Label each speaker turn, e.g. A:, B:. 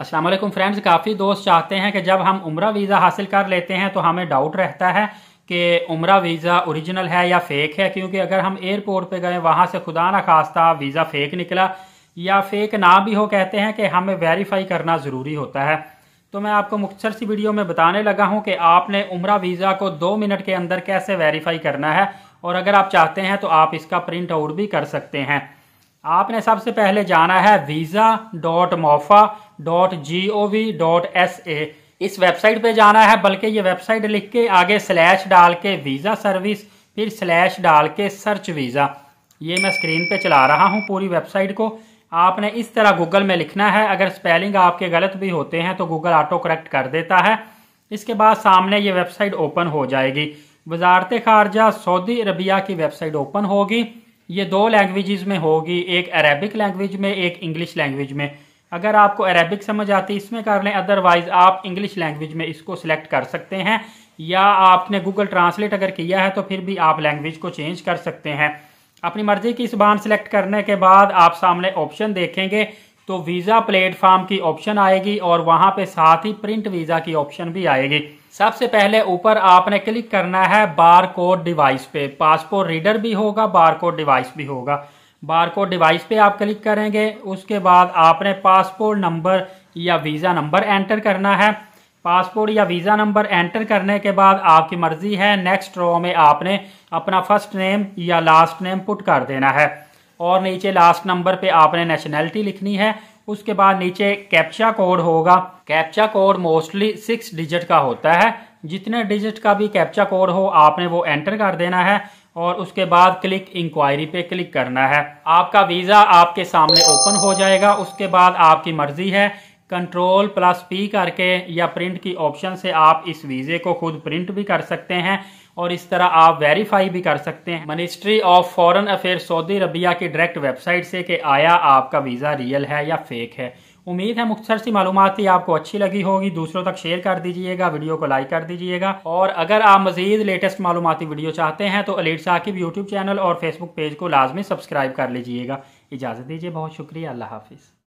A: असल फ्रेंड्स काफ़ी दोस्त चाहते हैं कि जब हम उम्र वीज़ा हासिल कर लेते हैं तो हमें डाउट रहता है कि उम्र वीज़ा ओरिजिनल है या फेक है क्योंकि अगर हम एयरपोर्ट पे गए वहाँ से खुदा ना खास्ता वीज़ा फेक निकला या फेक ना भी हो कहते हैं कि हमें वेरीफाई करना ज़रूरी होता है तो मैं आपको मुख्तर सी वीडियो में बताने लगा हूँ कि आपने उम्र वीज़ा को दो मिनट के अंदर कैसे वेरीफाई करना है और अगर आप चाहते हैं तो आप इसका प्रिंट आउट भी कर सकते हैं आपने सबसे पहले जाना है visa dot mofa dot G O V dot S A इस वेबसाइट पे जाना है बल्कि ये वेबसाइट लिख के आगे स्लैश डाल के वीज़ा सर्विस फिर स्लैश डाल के सर्च वीज़ा ये मैं स्क्रीन पे चला रहा हूँ पूरी वेबसाइट को आपने इस तरह गूगल में लिखना है अगर स्पेलिंग आपके गलत भी होते हैं तो गूगल ऑटो करेक्ट कर देता है इसके बाद सामने ये वेबसाइट ओपन हो जाएगी वजारत खारजा सऊदी अरबिया की वेबसाइट ओपन होगी ये दो लैंग्वेजेस में होगी एक अरेबिक लैंग्वेज में एक इंग्लिश लैंग्वेज में अगर आपको अरेबिक समझ आती है इसमें कर लें अदरवाइज आप इंग्लिश लैंग्वेज में इसको सिलेक्ट कर सकते हैं या आपने गूगल ट्रांसलेट अगर किया है तो फिर भी आप लैंग्वेज को चेंज कर सकते हैं अपनी मर्जी की जबान सिलेक्ट करने के बाद आप सामने ऑप्शन देखेंगे तो वीज़ा प्लेटफॉर्म की ऑप्शन आएगी और वहाँ पे साथ ही प्रिंट वीज़ा की ऑप्शन भी आएगी सबसे पहले ऊपर आपने क्लिक करना है बार कोड डिवाइस पे पासपोर्ट रीडर भी होगा बार कोड डिवाइस भी होगा बारकोड डिवाइस पे आप क्लिक करेंगे उसके बाद आपने पासपोर्ट नंबर या वीज़ा नंबर एंटर करना है पासपोर्ट या वीज़ा नंबर एंटर करने के बाद आपकी मर्ज़ी है नेक्स्ट रो में आपने अपना फर्स्ट नेम या लास्ट नेम पुट कर देना है और नीचे लास्ट नंबर पे आपने नेशनैलिटी लिखनी है उसके बाद नीचे कैप्चा कोड होगा captcha code mostly six digit का होता है जितने डिजिट का भी कैप्चा कोड हो आपने वो एंटर कर देना है और उसके बाद क्लिक इंक्वायरी पे क्लिक करना है आपका वीज़ा आपके सामने ओपन हो जाएगा उसके बाद आपकी मर्जी है कंट्रोल प्लस पी करके या प्रिंट की ऑप्शन से आप इस वीज़े को खुद प्रिंट भी कर सकते हैं और इस तरह आप वेरीफाई भी कर सकते हैं ministry of foreign affair Saudi Arabia की डायरेक्ट वेबसाइट से कि आया आपका वीज़ा रियल है या फेक है उम्मीद है मुख्तर सी मालूम आपको अच्छी लगी होगी दूसरों तक शेयर कर दीजिएगा वीडियो को लाइक कर दीजिएगा और अगर आप मजीद लेटेस्ट मालूमती वीडियो चाहते हैं तो अलीट साकिब यूट्यूब चैनल और फेसबुक पेज को लाजमी सब्सक्राइब कर लीजिएगा इजाज़त दीजिए बहुत शुक्रिया अल्लाह हाफिज़